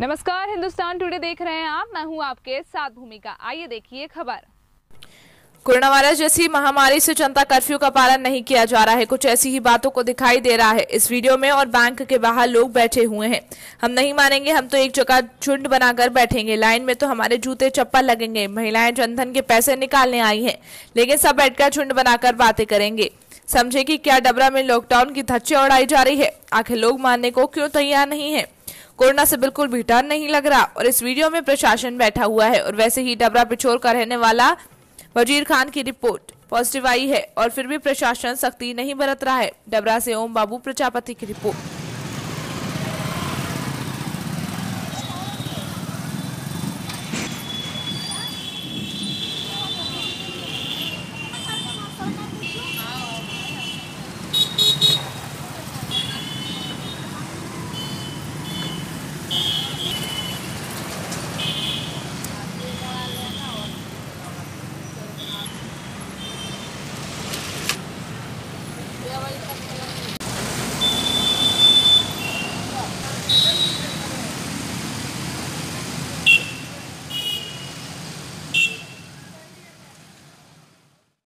नमस्कार हिंदुस्तान टुडे देख रहे हैं आप मैं हूं आपके साथ भूमिका आइए देखिए खबर कोरोना वायरस जैसी महामारी से जनता कर्फ्यू का पालन नहीं किया जा रहा है कुछ ऐसी ही बातों को दिखाई दे रहा है इस वीडियो में और बैंक के बाहर लोग बैठे हुए हैं हम नहीं मानेंगे हम तो एक जगह झुंड बनाकर बैठेंगे लाइन में तो हमारे जूते चप्पल लगेंगे महिलाएं जनधन के पैसे निकालने आई है लेकिन सब बैठकर झुंड बनाकर बातें करेंगे समझे की क्या डबरा में लॉकडाउन की धच्चे उड़ाई जा रही है आखिर लोग मानने को क्यों तैयार नहीं है कोरोना से बिल्कुल भी डर नहीं लग रहा और इस वीडियो में प्रशासन बैठा हुआ है और वैसे ही डबरा पिछोर का रहने वाला वजीर खान की रिपोर्ट पॉजिटिव आई है और फिर भी प्रशासन सख्ती नहीं बरत रहा है डबरा से ओम बाबू प्रजापति की रिपोर्ट